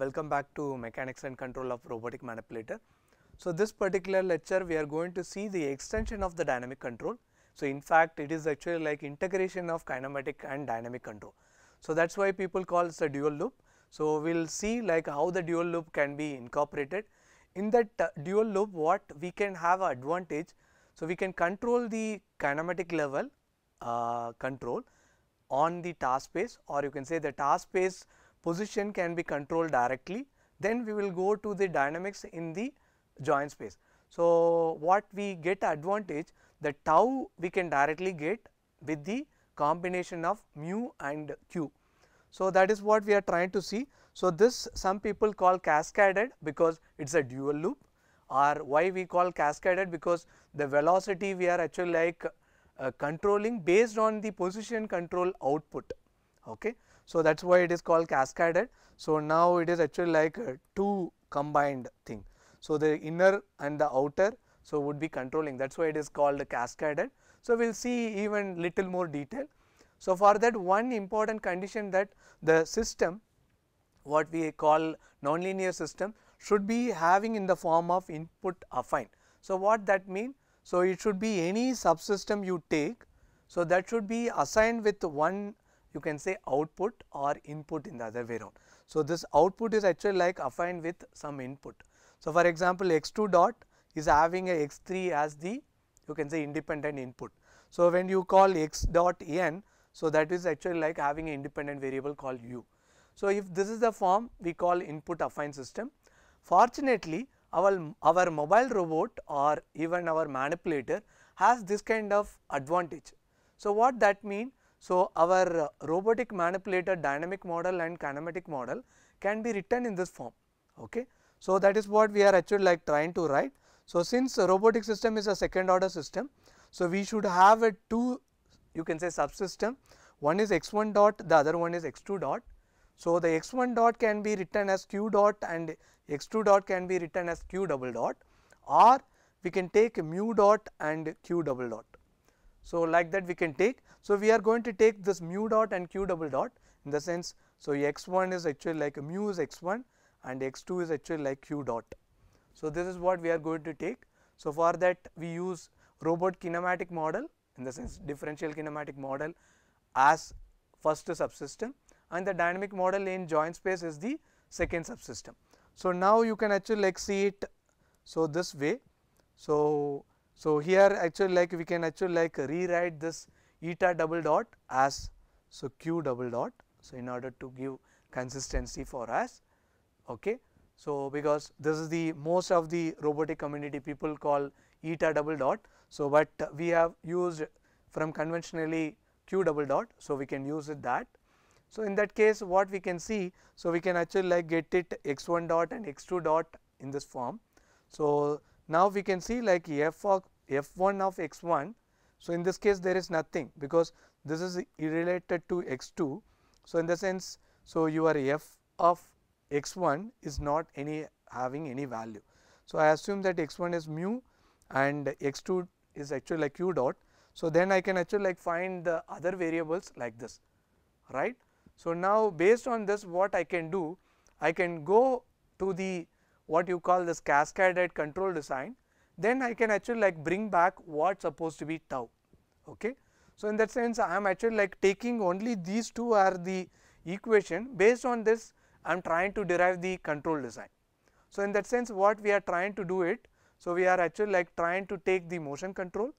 welcome back to mechanics and control of robotic manipulator. So, this particular lecture we are going to see the extension of the dynamic control. So, in fact it is actually like integration of kinematic and dynamic control. So, that is why people call it a dual loop. So, we will see like how the dual loop can be incorporated. In that uh, dual loop what we can have advantage. So, we can control the kinematic level uh, control on the task space or you can say the task space position can be controlled directly. Then we will go to the dynamics in the joint space. So, what we get advantage the tau we can directly get with the combination of mu and q. So, that is what we are trying to see. So, this some people call cascaded because it is a dual loop or why we call cascaded because the velocity we are actually like uh, controlling based on the position control output. Okay. So, that is why it is called cascaded. So, now it is actually like two combined thing. So, the inner and the outer so would be controlling that is why it is called cascaded. So, we will see even little more detail. So, for that one important condition that the system what we call nonlinear system should be having in the form of input affine. So, what that mean? So, it should be any subsystem you take. So, that should be assigned with one you can say output or input in the other way around. So, this output is actually like affine with some input. So, for example, x2 dot is having a x3 as the you can say independent input. So, when you call x dot n, so that is actually like having an independent variable called u. So, if this is the form we call input affine system. Fortunately, our, our mobile robot or even our manipulator has this kind of advantage. So, what that mean? So, our robotic manipulator dynamic model and kinematic model can be written in this form. Okay. So, that is what we are actually like trying to write. So, since robotic system is a second order system, so we should have a two you can say subsystem one is x1 dot the other one is x2 dot. So, the x1 dot can be written as q dot and x2 dot can be written as q double dot or we can take mu dot and q double dot. So, like that we can take so, we are going to take this mu dot and q double dot in the sense, so x1 is actually like mu is x1 and x2 is actually like q dot. So, this is what we are going to take. So, for that we use robot kinematic model in the sense differential kinematic model as first subsystem and the dynamic model in joint space is the second subsystem. So, now you can actually like see it so this way. So, so here actually like we can actually like rewrite this eta double dot as so q double dot. So, in order to give consistency for us. Okay. So, because this is the most of the robotic community people call eta double dot. So, but we have used from conventionally q double dot. So, we can use it that. So, in that case what we can see, so we can actually like get it x 1 dot and x 2 dot in this form. So, now we can see like f of f 1 of x 1 so, in this case there is nothing because this is related to x 2. So, in the sense so your f of x 1 is not any having any value. So, I assume that x 1 is mu and x 2 is actually like q dot. So, then I can actually like find the other variables like this right. So, now based on this what I can do I can go to the what you call this cascaded control design then I can actually like bring back what's supposed to be tau. Okay. So, in that sense I am actually like taking only these two are the equation based on this I am trying to derive the control design. So, in that sense what we are trying to do it, so we are actually like trying to take the motion control.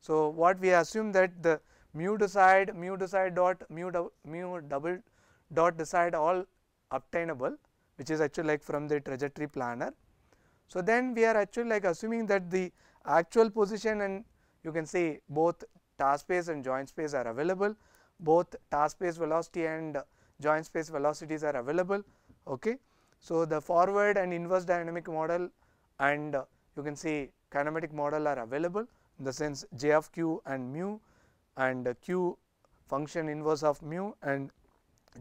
So, what we assume that the mu decide, mu decide dot, mu, do, mu double dot decide all obtainable which is actually like from the trajectory planner so, then we are actually like assuming that the actual position and you can say both task space and joint space are available, both task space velocity and joint space velocities are available. Okay. So, the forward and inverse dynamic model and you can say kinematic model are available in the sense j of q and mu and q function inverse of mu and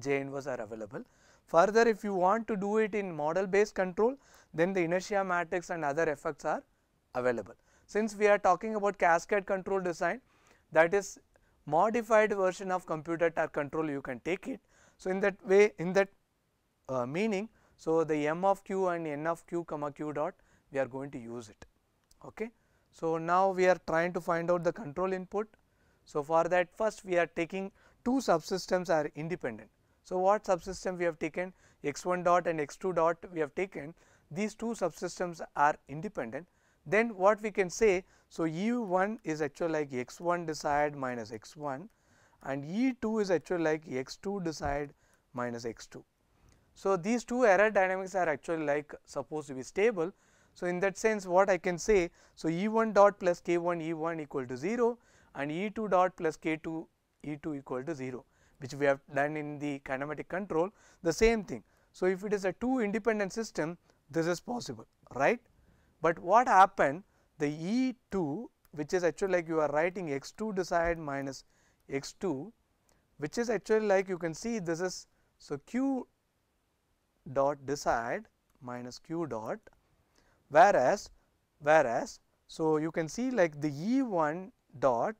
J inverse are available. Further if you want to do it in model based control then the inertia matrix and other effects are available. Since we are talking about cascade control design that is modified version of computer control you can take it. So, in that way in that uh, meaning so the M of Q and N of Q comma Q dot we are going to use it. Okay. So, now we are trying to find out the control input. So, for that first we are taking two subsystems are independent. So, what subsystem we have taken x1 dot and x2 dot we have taken these two subsystems are independent then what we can say so E1 is actually like x1 desired minus x1 and E2 is actually like x2 desired minus x2. So, these two error dynamics are actually like supposed to be stable. So, in that sense what I can say so E1 dot plus k1 E1 equal to 0 and E2 dot plus k2 E2 equal to 0 which we have done in the kinematic control the same thing. So, if it is a two independent system this is possible right, but what happened the E2 which is actually like you are writing x2 desired minus x2 which is actually like you can see this is so q dot desired minus q dot whereas whereas so you can see like the E1 dot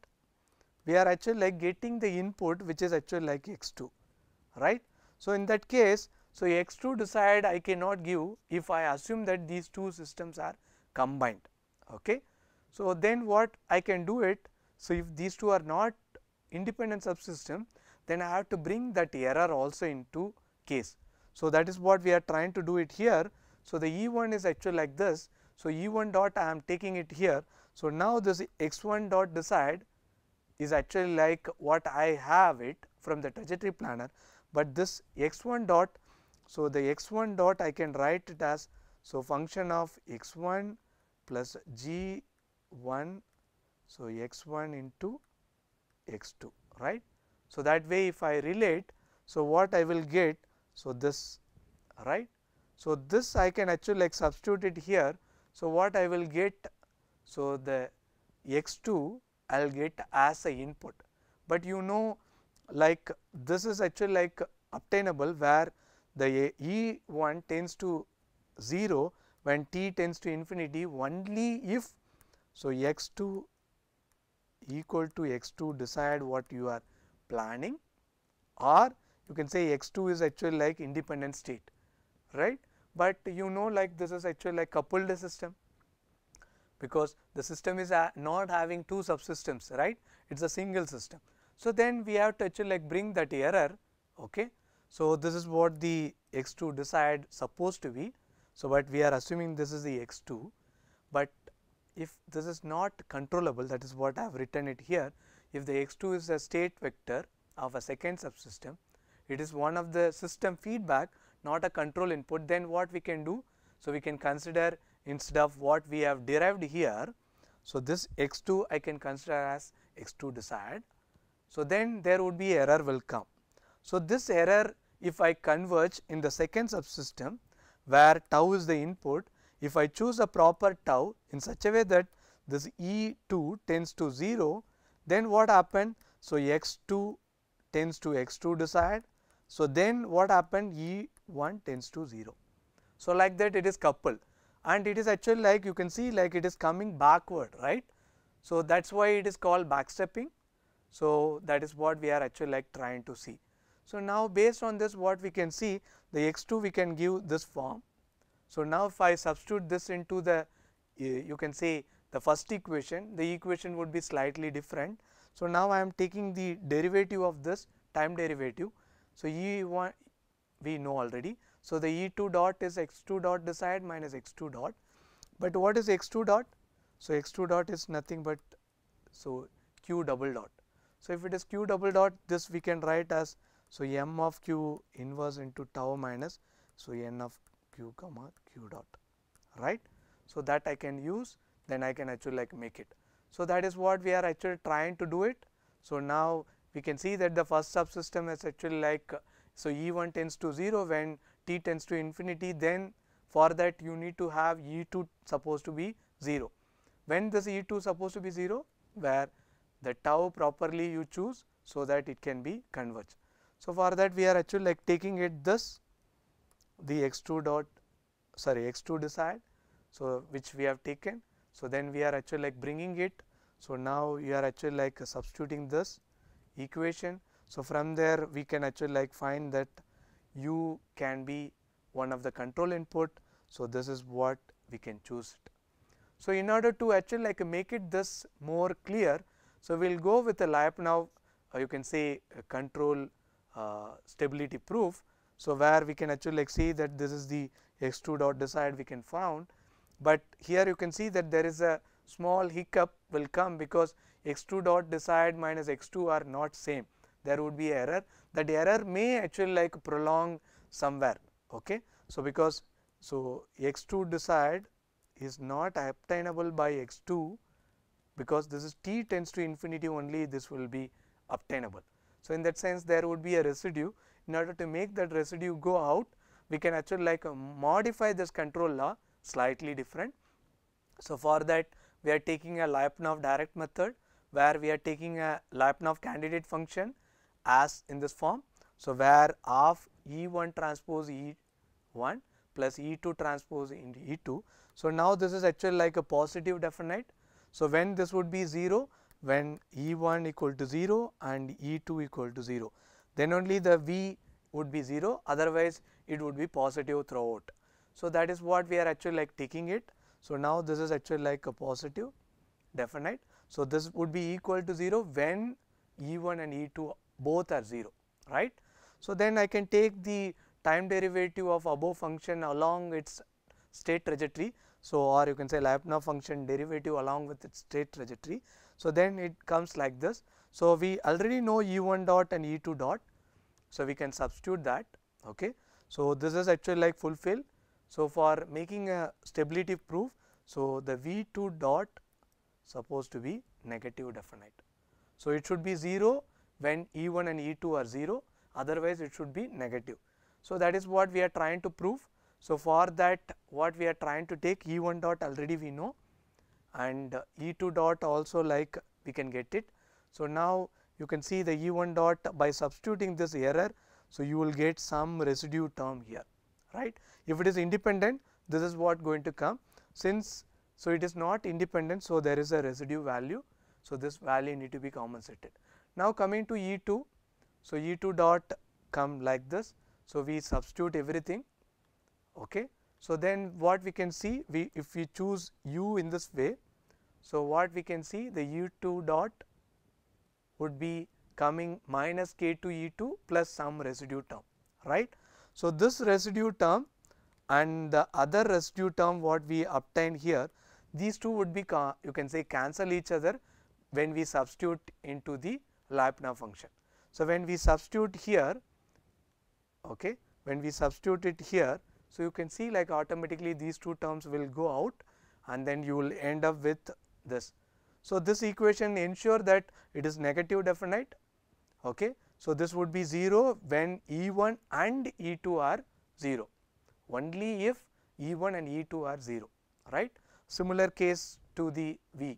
we are actually like getting the input which is actually like x2 right. So, in that case so x2 decide I cannot give if I assume that these two systems are combined okay. So, then what I can do it so if these two are not independent subsystem then I have to bring that error also into case. So, that is what we are trying to do it here. So, the E1 is actually like this. So, E1 dot I am taking it here. So, now this x1 dot decide is actually like what I have it from the trajectory planner, but this x1 dot. So, the x1 dot I can write it as so function of x1 plus g1. So, x1 into x2 right. So, that way if I relate so what I will get so this right. So, this I can actually like substitute it here. So, what I will get so the x2 I will get as a input. But you know like this is actually like obtainable where the E 1 tends to 0 when t tends to infinity only if. So, x 2 equal to x 2 decide what you are planning or you can say x 2 is actually like independent state right, but you know like this is actually like coupled system because the system is uh, not having two subsystems right it is a single system. So, then we have to actually like bring that error okay. So, this is what the x2 desired supposed to be. So, but we are assuming this is the x2 but if this is not controllable that is what I have written it here if the x2 is a state vector of a second subsystem it is one of the system feedback not a control input then what we can do so, we can consider instead of what we have derived here. So, this x 2 I can consider as x 2 desired. So, then there would be error will come. So, this error if I converge in the second subsystem where tau is the input, if I choose a proper tau in such a way that this E 2 tends to 0, then what happened? So, x 2 tends to x 2 desired. So, then what happened E 1 tends to 0. So, like that it is coupled and it is actually like you can see like it is coming backward right. So, that is why it is called backstepping. So, that is what we are actually like trying to see. So, now based on this what we can see the x2 we can give this form. So, now if I substitute this into the you can say the first equation the equation would be slightly different. So, now I am taking the derivative of this time derivative. So, e1 we know already. So, the E2 dot is x2 dot decide minus x2 dot, but what is x2 dot? So, x2 dot is nothing but so q double dot. So, if it is q double dot this we can write as so m of q inverse into tau minus so n of q comma q dot right. So, that I can use then I can actually like make it. So, that is what we are actually trying to do it. So, now we can see that the first subsystem is actually like so E1 tends to 0 when t tends to infinity then for that you need to have E2 supposed to be 0. When this E2 supposed to be 0 where the tau properly you choose so that it can be converged. So, for that we are actually like taking it this the x2 dot sorry x2 decide, So, which we have taken. So, then we are actually like bringing it. So, now you are actually like substituting this equation. So, from there we can actually like find that U can be one of the control input. So, this is what we can choose it. So, in order to actually like make it this more clear, so we will go with a Lyapunov uh, you can say control uh, stability proof. So, where we can actually like see that this is the x2 dot desired we can found, but here you can see that there is a small hiccup will come because x2 dot desired minus x2 are not same there would be error that error may actually like prolong somewhere okay. So, because so x2 desired is not obtainable by x2 because this is t tends to infinity only this will be obtainable. So, in that sense there would be a residue in order to make that residue go out we can actually like um, modify this control law slightly different. So, for that we are taking a Lyapunov direct method where we are taking a Lyapunov candidate function as in this form. So, where of E 1 transpose E 1 plus E 2 transpose into E 2. So, now this is actually like a positive definite. So, when this would be 0 when E 1 equal to 0 and E 2 equal to 0 then only the V would be 0 otherwise it would be positive throughout. So, that is what we are actually like taking it. So, now this is actually like a positive definite. So, this would be equal to 0 when E 1 and E 2 both are 0 right. So, then I can take the time derivative of above function along its state trajectory. So, or you can say Lyapunov function derivative along with its state trajectory. So, then it comes like this. So, we already know E 1 dot and E 2 dot. So, we can substitute that. Okay. So, this is actually like fulfill. So, for making a stability proof, so the V 2 dot supposed to be negative definite. So, it should be 0 when E1 and E2 are 0 otherwise it should be negative. So, that is what we are trying to prove. So, for that what we are trying to take E1 dot already we know and uh, E2 dot also like we can get it. So, now you can see the E1 dot by substituting this error. So, you will get some residue term here right. If it is independent this is what going to come since so it is not independent. So, there is a residue value. So, this value need to be compensated. Now coming to E2, so E2 dot come like this. So we substitute everything. Okay. So then what we can see we if we choose U in this way. So what we can see the U2 dot would be coming minus K2 E2 plus some residue term right. So this residue term and the other residue term what we obtained here these two would be you can say cancel each other when we substitute into the Lyapunov function. So, when we substitute here, okay, when we substitute it here, so you can see like automatically these two terms will go out and then you will end up with this. So, this equation ensure that it is negative definite. Okay. So, this would be 0 when E1 and E2 are 0, only if E1 and E2 are 0, right. Similar case to the V.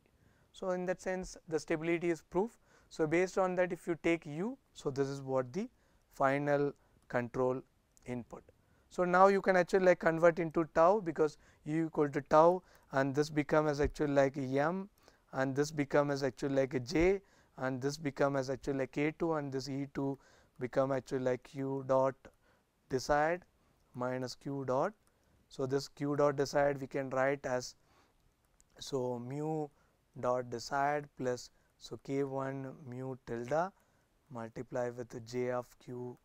So, in that sense the stability is proof so, based on that if you take u, so this is what the final control input. So, now you can actually like convert into tau because u equal to tau and this become as actually like m and this become as actually like a j and this become as actually like k2 and this e2 become actually like q dot desired minus q dot. So, this q dot desired we can write as so mu dot desired plus so, K1 mu tilde multiply with J of Q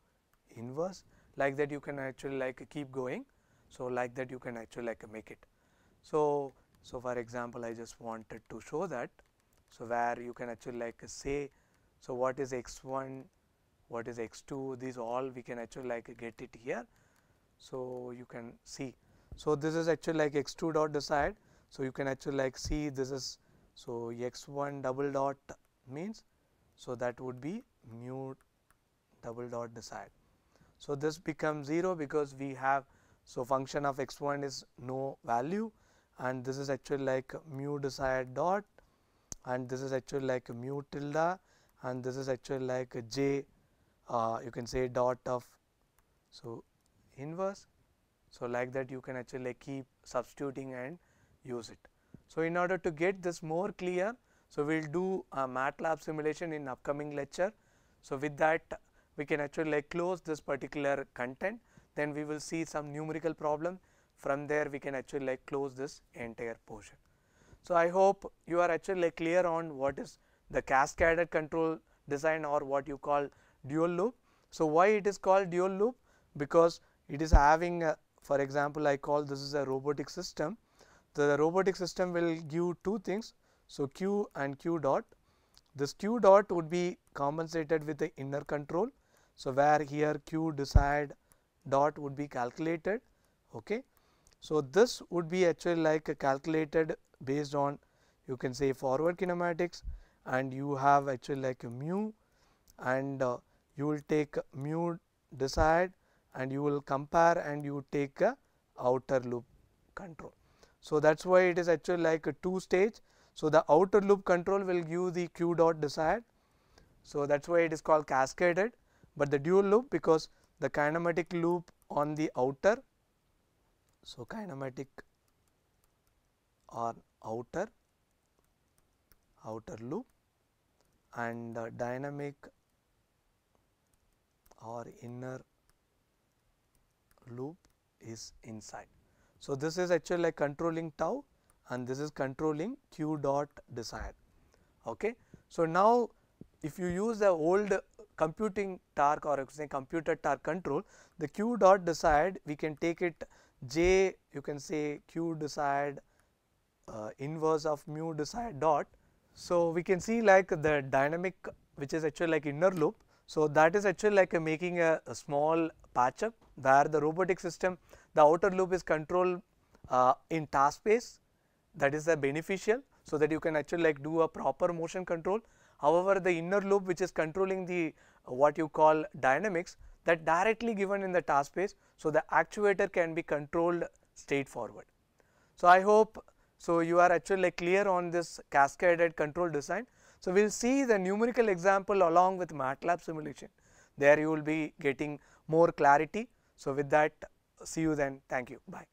inverse like that you can actually like keep going. So, like that you can actually like make it. So, so for example, I just wanted to show that. So, where you can actually like say, so what is x1, what is x2, these all we can actually like get it here. So, you can see. So, this is actually like x2 dot the side. So, you can actually like see this is so, x 1 double dot means so that would be mu double dot desired. So, this becomes 0 because we have so function of x 1 is no value and this is actually like mu desired dot and this is actually like mu tilde and this is actually like j uh, you can say dot of so inverse. So, like that you can actually like keep substituting and use it. So, in order to get this more clear, so we will do a MATLAB simulation in upcoming lecture. So, with that we can actually like close this particular content then we will see some numerical problem from there we can actually like close this entire portion. So, I hope you are actually like clear on what is the cascaded control design or what you call dual loop. So, why it is called dual loop because it is having a, for example, I call this is a robotic system the robotic system will give two things. So, Q and Q dot. This Q dot would be compensated with the inner control. So, where here Q decide dot would be calculated. Okay. So, this would be actually like calculated based on you can say forward kinematics and you have actually like a mu and uh, you will take mu decide, and you will compare and you take a outer loop control. So, that is why it is actually like a two stage. So, the outer loop control will give the Q dot desired. So, that is why it is called cascaded, but the dual loop because the kinematic loop on the outer. So, kinematic on outer outer loop and uh, dynamic or inner loop is inside. So, this is actually like controlling tau and this is controlling q dot desired. Okay. So, now if you use the old computing torque or say computer torque control, the q dot desired we can take it j you can say q desired uh, inverse of mu desired dot. So, we can see like the dynamic which is actually like inner loop. So, that is actually like a making a, a small patch up where the robotic system the outer loop is controlled uh, in task space that is the beneficial so that you can actually like do a proper motion control. However, the inner loop which is controlling the uh, what you call dynamics that directly given in the task space. So, the actuator can be controlled straightforward. So, I hope so you are actually like clear on this cascaded control design. So, we will see the numerical example along with MATLAB simulation there you will be getting more clarity. So, with that see you then. Thank you. Bye.